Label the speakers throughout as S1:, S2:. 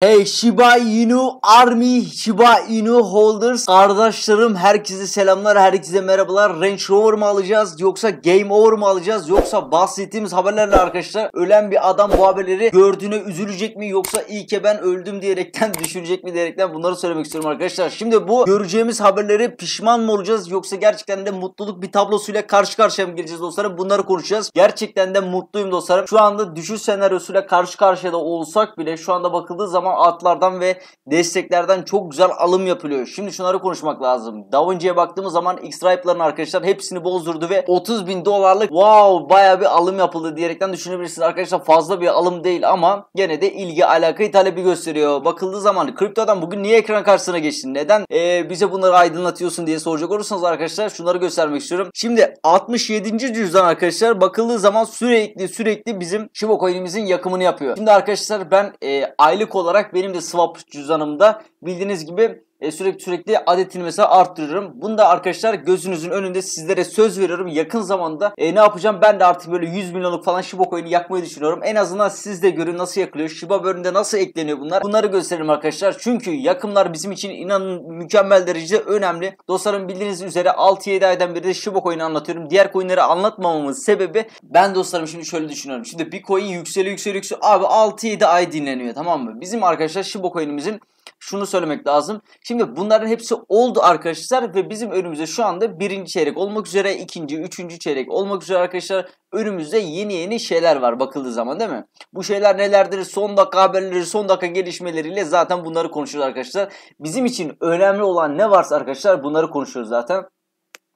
S1: Hey Shiba Inu Army, Shiba Inu Holders Kardeşlerim herkese selamlar, herkese merhabalar Range Rover mu alacağız yoksa Game Over mu alacağız Yoksa bahsettiğimiz haberlerle arkadaşlar Ölen bir adam bu haberleri gördüğüne üzülecek mi Yoksa iyi ki ben öldüm diyerekten düşünecek mi diyerekten bunları söylemek istiyorum arkadaşlar Şimdi bu göreceğimiz haberleri pişman mı olacağız Yoksa gerçekten de mutluluk bir tablosuyla karşı karşıya mı geleceğiz dostlarım Bunları konuşacağız Gerçekten de mutluyum dostlarım Şu anda düşüş senaryosuyla karşı karşıya da olsak bile şu anda bakıldığı zaman zaman atlardan ve desteklerden çok güzel alım yapılıyor. Şimdi şunları konuşmak lazım. Davinciye baktığımız zaman X-Ripe'ların arkadaşlar hepsini bozdurdu ve 30 bin dolarlık wow baya bir alım yapıldı diyerekten düşünebilirsiniz. Arkadaşlar fazla bir alım değil ama gene de ilgi alakayı talebi gösteriyor. Bakıldığı zaman kripto adam bugün niye ekran karşısına geçti? Neden ee, bize bunları aydınlatıyorsun diye soracak olursanız arkadaşlar şunları göstermek istiyorum. Şimdi 67. cüzdan arkadaşlar bakıldığı zaman sürekli sürekli bizim Shiba coin'imizin yakımını yapıyor. Şimdi arkadaşlar ben e, aylık olarak olarak benim de swap cüzdanımda bildiğiniz gibi e, sürekli sürekli adetini mesela arttırıyorum. Bunu da arkadaşlar gözünüzün önünde sizlere söz veriyorum. Yakın zamanda e, ne yapacağım? Ben de artık böyle 100 milyonluk falan Shiba coin'i yakmayı düşünüyorum. En azından siz de görün nasıl yakılıyor. Shiba bölümünde nasıl ekleniyor bunlar. Bunları gösteririm arkadaşlar. Çünkü yakımlar bizim için inanın mükemmel derecede önemli. Dostlarım bildiğiniz üzere 6-7 aydan beri de Shiba coin'i anlatıyorum. Diğer coin'leri anlatmamamın sebebi ben dostlarım şimdi şöyle düşünüyorum. Şimdi bir coin yükseli yükseli yükseli abi 6-7 ay dinleniyor tamam mı? Bizim arkadaşlar Shiba coin'imizin şunu söylemek lazım. Şimdi bunların hepsi oldu arkadaşlar ve bizim önümüzde şu anda birinci çeyrek olmak üzere ikinci, üçüncü çeyrek olmak üzere arkadaşlar önümüzde yeni yeni şeyler var bakıldığı zaman değil mi? Bu şeyler nelerdir? Son dakika haberleri, son dakika gelişmeleriyle zaten bunları konuşuyoruz arkadaşlar. Bizim için önemli olan ne varsa arkadaşlar bunları konuşuyoruz zaten.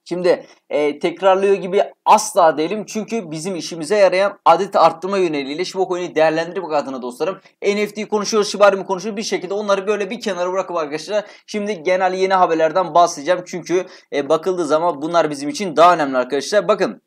S1: Şimdi e, tekrarlıyor gibi asla değilim. Çünkü bizim işimize yarayan adet arttırma yöneliyle Shiba Coin'i değerlendirmek adına dostlarım. NFT konuşuyoruz, Shibari mi konuşuyoruz bir şekilde onları böyle bir kenara bırakıp arkadaşlar. Şimdi genel yeni haberlerden bahsedeceğim. Çünkü e, bakıldığı zaman bunlar bizim için daha önemli arkadaşlar. Bakın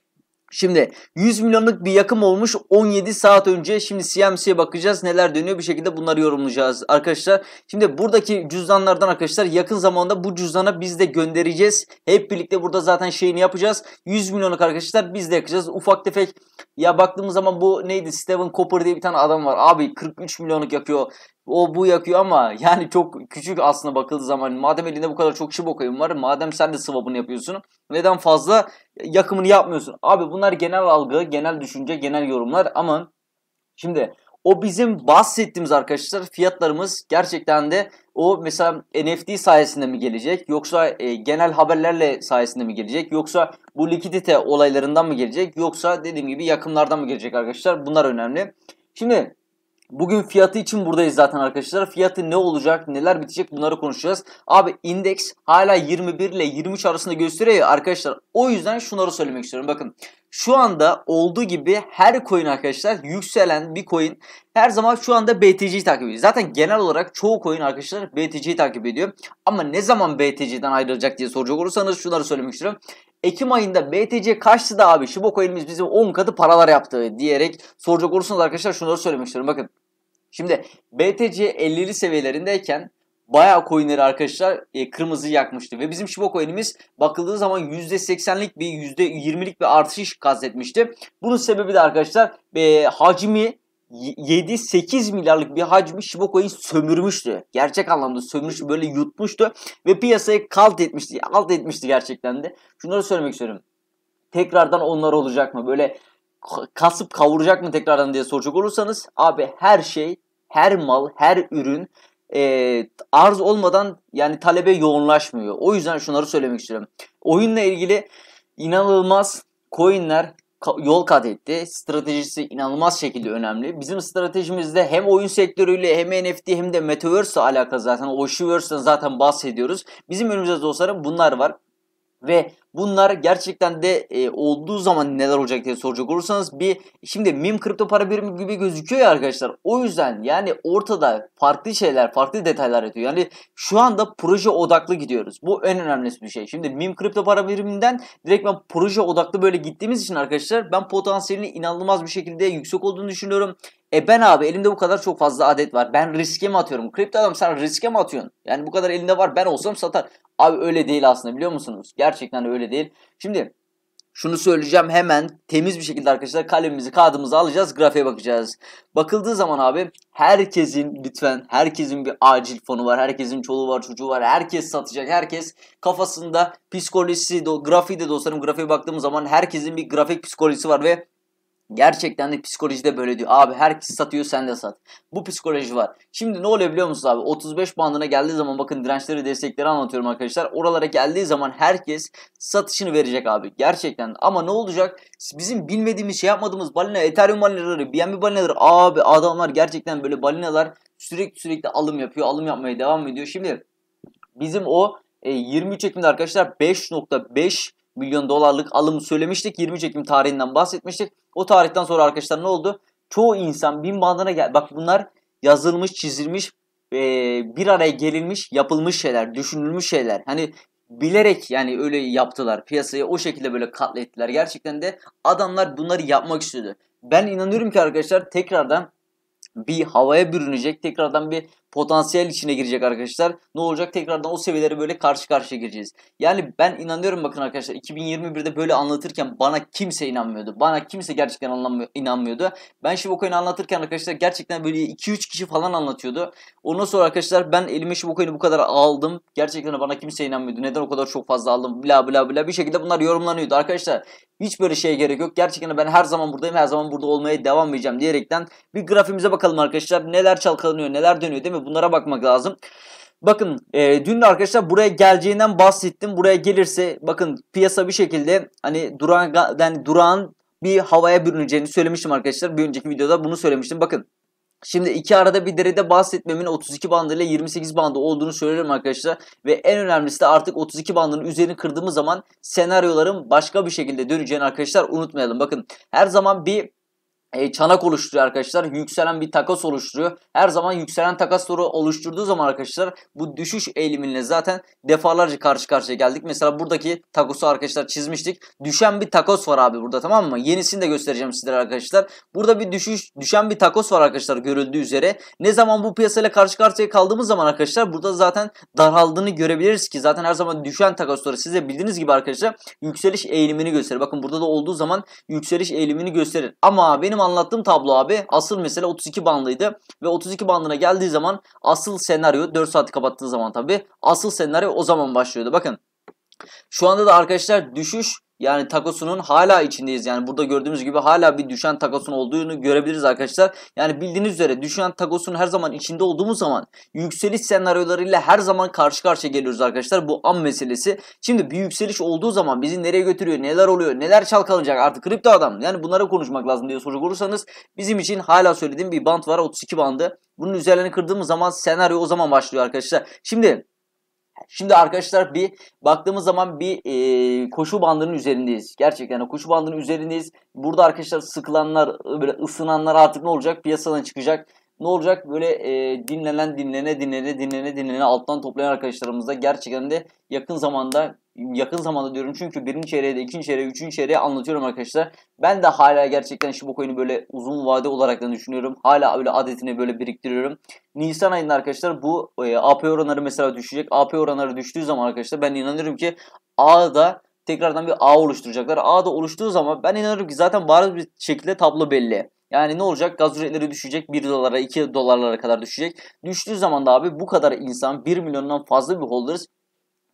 S1: Şimdi 100 milyonluk bir yakım olmuş 17 saat önce. Şimdi CMC'ye bakacağız neler dönüyor bir şekilde bunları yorumlayacağız arkadaşlar. Şimdi buradaki cüzdanlardan arkadaşlar yakın zamanda bu cüzdana biz de göndereceğiz. Hep birlikte burada zaten şeyini yapacağız. 100 milyonluk arkadaşlar biz de yakacağız. Ufak tefek ya baktığımız zaman bu neydi Steven Cooper diye bir tane adam var. Abi 43 milyonluk yakıyor o bu yakıyor ama yani çok küçük aslında bakıldığı zaman hani madem elinde bu kadar çok şibok ayın var madem sen de sıvabını yapıyorsun neden fazla yakımını yapmıyorsun? Abi bunlar genel algı, genel düşünce, genel yorumlar ama şimdi o bizim bahsettiğimiz arkadaşlar fiyatlarımız gerçekten de o mesela NFT sayesinde mi gelecek yoksa e, genel haberlerle sayesinde mi gelecek yoksa bu likidite olaylarından mı gelecek yoksa dediğim gibi yakımlardan mı gelecek arkadaşlar bunlar önemli. Şimdi Bugün fiyatı için buradayız zaten arkadaşlar. Fiyatı ne olacak, neler bitecek bunları konuşacağız. Abi indeks hala 21 ile 23 arasında gösteriyor ya arkadaşlar. O yüzden şunları söylemek istiyorum. Bakın şu anda olduğu gibi her coin arkadaşlar yükselen bir coin her zaman şu anda BTC'yi takip ediyor. Zaten genel olarak çoğu coin arkadaşlar BTC'yi takip ediyor. Ama ne zaman BTC'den ayrılacak diye soracak olursanız şunları söylemek istiyorum. Ekim ayında BTC kaçtı da abi Shiba coin'imiz bizim 10 katı paralar yaptı diyerek soracak olursanız arkadaşlar şunları söylemek istiyorum. Bakın şimdi BTC 50'li seviyelerindeyken bayağı coinleri arkadaşlar e, kırmızı yakmıştı. Ve bizim Shiba coin'imiz bakıldığı zaman %80'lik bir %20'lik bir artış kazetmişti. Bunun sebebi de arkadaşlar e, hacmi 7-8 milyarlık bir hacmi Shiba Coin sömürmüştü. Gerçek anlamda sömürmüş böyle yutmuştu ve piyasayı kalt etmişti. Alt etmişti gerçekten de. Şunları söylemek istiyorum. Tekrardan onlar olacak mı? Böyle kasıp kavuracak mı tekrardan diye soracak olursanız abi her şey, her mal, her ürün e, arz olmadan yani talebe yoğunlaşmıyor. O yüzden şunları söylemek istiyorum. Oyunla ilgili inanılmaz coinler yol kat etti. Stratejisi inanılmaz şekilde önemli. Bizim stratejimizde hem oyun sektörüyle hem NFT hem de Metaverse alakalı zaten. Oşiverse'den zaten bahsediyoruz. Bizim önümüzde dostlarım bunlar var. Ve Bunlar gerçekten de e, olduğu zaman neler olacak diye soracak olursanız bir şimdi mim kripto para birimi gibi gözüküyor ya arkadaşlar. O yüzden yani ortada farklı şeyler, farklı detaylar yatıyor. Yani şu anda proje odaklı gidiyoruz. Bu en önemlisi bir şey. Şimdi mim kripto para biriminden direkt ben proje odaklı böyle gittiğimiz için arkadaşlar ben potansiyelini inanılmaz bir şekilde yüksek olduğunu düşünüyorum. E ben abi elimde bu kadar çok fazla adet var. Ben riske mi atıyorum? Kripto adam sen riske mi atıyorsun? Yani bu kadar elinde var ben olsam satar. Abi öyle değil aslında biliyor musunuz? Gerçekten öyle öyle değil. Şimdi şunu söyleyeceğim hemen temiz bir şekilde arkadaşlar kalemimizi kağıdımızı alacağız grafiğe bakacağız. Bakıldığı zaman abi herkesin lütfen herkesin bir acil fonu var herkesin çoluğu var çocuğu var herkes satacak herkes kafasında psikolojisi grafiği de dostlarım grafiğe baktığımız zaman herkesin bir grafik psikolojisi var ve Gerçekten de psikolojide böyle diyor. Abi herkes satıyor sen de sat. Bu psikoloji var. Şimdi ne oluyor biliyor musunuz abi? 35 bandına geldiği zaman bakın dirençleri destekleri anlatıyorum arkadaşlar. Oralara geldiği zaman herkes satışını verecek abi. Gerçekten. Ama ne olacak? Bizim bilmediğimiz şey yapmadığımız balina, Ethereum balinaları, BNB balinaları. Abi adamlar gerçekten böyle balinalar sürekli sürekli alım yapıyor. Alım yapmaya devam ediyor. Şimdi bizim o e, 23 Ekim'de arkadaşlar 5.5 milyon dolarlık alım söylemiştik. 20 Ekim tarihinden bahsetmiştik. O tarihten sonra arkadaşlar ne oldu? Çoğu insan bin bandına gel. Bak bunlar yazılmış, çizilmiş, e, bir araya gelinmiş, yapılmış şeyler, düşünülmüş şeyler. Hani bilerek yani öyle yaptılar. Piyasayı o şekilde böyle katlettiler. Gerçekten de adamlar bunları yapmak istiyordu. Ben inanıyorum ki arkadaşlar tekrardan bir havaya bürünecek. Tekrardan bir potansiyel içine girecek arkadaşlar. Ne olacak? Tekrardan o seviyelere böyle karşı karşıya gireceğiz. Yani ben inanıyorum bakın arkadaşlar 2021'de böyle anlatırken bana kimse inanmıyordu. Bana kimse gerçekten inanmıyordu. Ben Shibokoin'i anlatırken arkadaşlar gerçekten böyle 2-3 kişi falan anlatıyordu. Ondan sonra arkadaşlar ben elime Shibokoin'i bu kadar aldım. Gerçekten bana kimse inanmıyordu. Neden o kadar çok fazla aldım? Bla bla bla bir şekilde bunlar yorumlanıyordu arkadaşlar. Hiç böyle şeye gerek yok. Gerçekten ben her zaman buradayım. Her zaman burada olmaya devam edeceğim diyerekten bir grafimize bakalım arkadaşlar. Neler çalkalanıyor, neler dönüyor değil mi? Bunlara bakmak lazım. Bakın e, dün arkadaşlar buraya geleceğinden bahsettim. Buraya gelirse bakın piyasa bir şekilde hani duran yani duran bir havaya bürüneceğini söylemiştim arkadaşlar. Bir önceki videoda bunu söylemiştim. Bakın Şimdi iki arada bir derede bahsetmemin 32 bandı ile 28 bandı olduğunu söylerim arkadaşlar. Ve en önemlisi de artık 32 bandının üzerini kırdığımız zaman senaryoların başka bir şekilde döneceğini arkadaşlar unutmayalım. Bakın her zaman bir e, çanak oluşturuyor arkadaşlar. Yükselen bir takas oluşturuyor. Her zaman yükselen takas soru oluşturduğu zaman arkadaşlar bu düşüş eğilimine zaten defalarca karşı karşıya geldik. Mesela buradaki takosu arkadaşlar çizmiştik. Düşen bir takos var abi burada tamam mı? Yenisini de göstereceğim sizlere arkadaşlar. Burada bir düşüş düşen bir takos var arkadaşlar görüldüğü üzere. Ne zaman bu piyasayla karşı karşıya kaldığımız zaman arkadaşlar burada zaten daraldığını görebiliriz ki zaten her zaman düşen takosları size bildiğiniz gibi arkadaşlar yükseliş eğilimini gösterir. Bakın burada da olduğu zaman yükseliş eğilimini gösterir. Ama benim anlattığım tablo abi asıl mesele 32 bandıydı. Ve 32 bandına geldiği zaman asıl senaryo 4 saati kapattığı zaman tabi asıl senaryo o zaman başlıyordu. Bakın şu anda da arkadaşlar düşüş yani takosunun hala içindeyiz. Yani burada gördüğümüz gibi hala bir düşen takosun olduğunu görebiliriz arkadaşlar. Yani bildiğiniz üzere düşen takosun her zaman içinde olduğumuz zaman yükseliş senaryolarıyla her zaman karşı karşıya geliyoruz arkadaşlar. Bu an meselesi. Şimdi bir yükseliş olduğu zaman bizi nereye götürüyor, neler oluyor, neler çalkalanacak artık kripto adam. Yani bunlara konuşmak lazım diye soru olursanız bizim için hala söylediğim bir band var 32 bandı. Bunun üzerlerini kırdığımız zaman senaryo o zaman başlıyor arkadaşlar. Şimdi Şimdi arkadaşlar bir baktığımız zaman bir e, koşu bandının üzerindeyiz. Gerçekten yani koşu bandının üzerindeyiz. Burada arkadaşlar sıkılanlar, böyle ısınanlar artık ne olacak? Piyasadan çıkacak ne olacak? Böyle e, dinlenen, dinlene, dinlene, dinlene, dinlene alttan toplayan arkadaşlarımızda gerçekten de yakın zamanda yakın zamanda diyorum çünkü birinci çeyreğe de ikinci çeyreğe, üçüncü çeyreğe anlatıyorum arkadaşlar. Ben de hala gerçekten Shibokoin'i böyle uzun vade olarak düşünüyorum. Hala öyle adetini böyle biriktiriyorum. Nisan ayında arkadaşlar bu e, AP oranları mesela düşecek. AP oranları düştüğü zaman arkadaşlar ben inanıyorum ki A'da tekrardan bir A oluşturacaklar. A da oluştuğu zaman ben inanıyorum ki zaten bariz bir şekilde tablo belli. Yani ne olacak? Gaz üretleri düşecek. 1 dolara 2 dolarlara kadar düşecek. Düştüğü zaman da abi bu kadar insan 1 milyondan fazla bir holders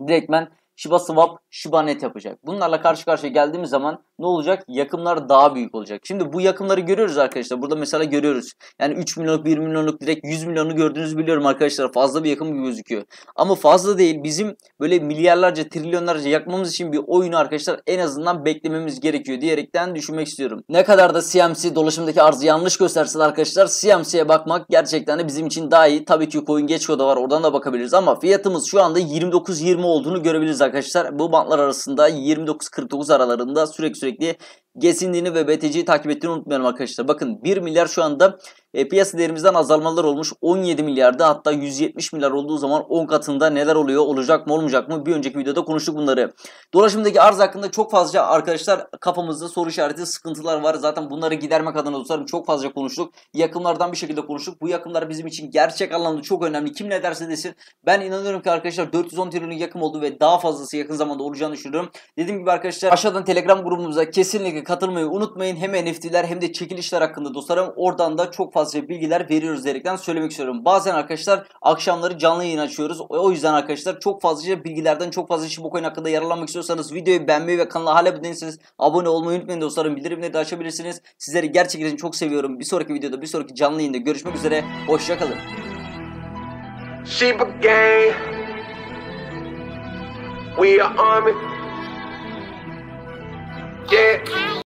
S1: direktmen Shiba Swap, Shiba Net yapacak. Bunlarla karşı karşıya geldiğimiz zaman ne olacak? Yakımlar daha büyük olacak. Şimdi bu yakımları görüyoruz arkadaşlar. Burada mesela görüyoruz. Yani 3 milyonluk, 1 milyonluk direkt 100 milyonu gördüğünüzü biliyorum arkadaşlar. Fazla bir yakım gibi gözüküyor. Ama fazla değil. Bizim böyle milyarlarca, trilyonlarca yakmamız için bir oyunu arkadaşlar en azından beklememiz gerekiyor diyerekten düşünmek istiyorum. Ne kadar da CMC dolaşımdaki arzı yanlış gösterse arkadaşlar CMC'ye bakmak gerçekten de bizim için daha iyi. Tabii ki CoinGecko da var. Oradan da bakabiliriz ama fiyatımız şu anda 29-20 olduğunu görebiliriz arkadaşlar arkadaşlar bu bantlar arasında 29-49 aralarında sürekli sürekli gezindiğini ve BTC'yi takip ettiğini unutmayalım arkadaşlar. Bakın 1 milyar şu anda e, piyasa değerimizden azalmalar olmuş 17 milyarda hatta 170 milyar olduğu zaman 10 katında neler oluyor olacak mı olmayacak mı bir önceki videoda konuştuk bunları. Dolaşımdaki arz hakkında çok fazla arkadaşlar kafamızda soru işareti sıkıntılar var zaten bunları gidermek adına dostlarım çok fazla konuştuk yakımlardan bir şekilde konuştuk bu yakımlar bizim için gerçek anlamda çok önemli kim ne derse desin ben inanıyorum ki arkadaşlar 410 trilyon yakım oldu ve daha fazlası yakın zamanda olacağını düşünüyorum. Dediğim gibi arkadaşlar aşağıdan telegram grubumuza kesinlikle katılmayı unutmayın hem NFT'ler hem de çekilişler hakkında dostlarım oradan da çok fazla fazla bilgiler veriyoruz diyerekten söylemek istiyorum. Bazen arkadaşlar akşamları canlı yayın açıyoruz. O yüzden arkadaşlar çok fazlaca bilgilerden çok fazla işi bu coin hakkında yararlanmak istiyorsanız videoyu beğenmeyi ve kanala hala abone abone olmayı unutmayın dostlarım. Bildirimleri de açabilirsiniz. Sizleri gerçekten çok seviyorum. Bir sonraki videoda bir sonraki canlı yayında görüşmek üzere. Hoşçakalın. Sheba gang. We are army. Yeah.